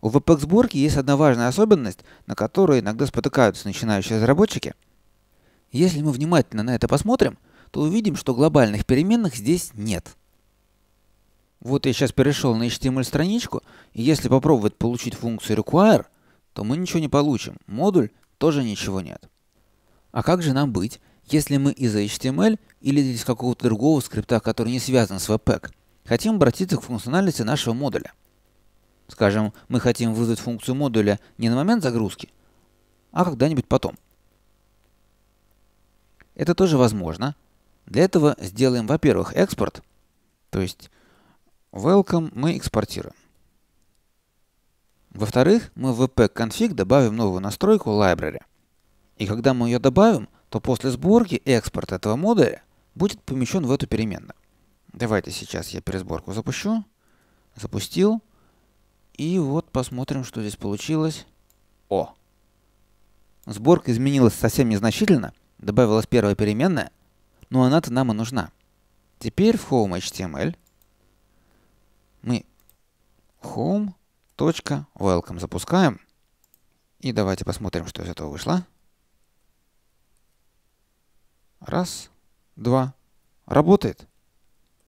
У VPX-сборки есть одна важная особенность, на которую иногда спотыкаются начинающие разработчики. Если мы внимательно на это посмотрим, то увидим, что глобальных переменных здесь нет. Вот я сейчас перешел на HTML эм страничку, и если попробовать получить функцию require, то мы ничего не получим, модуль тоже ничего нет. А как же нам быть, если мы из HTML эм или из какого-то другого скрипта, который не связан с Webpack, хотим обратиться к функциональности нашего модуля – Скажем, мы хотим вызвать функцию модуля не на момент загрузки, а когда-нибудь потом. Это тоже возможно. Для этого сделаем, во-первых, экспорт, то есть welcome мы экспортируем. Во-вторых, мы в wp-config добавим новую настройку library. И когда мы ее добавим, то после сборки экспорт этого модуля будет помещен в эту переменную. Давайте сейчас я пересборку запущу. Запустил. И вот посмотрим, что здесь получилось. О! Сборка изменилась совсем незначительно, добавилась первая переменная, но она-то нам и нужна. Теперь в home.html мы home.welcome запускаем. И давайте посмотрим, что из этого вышло. Раз, два. Работает.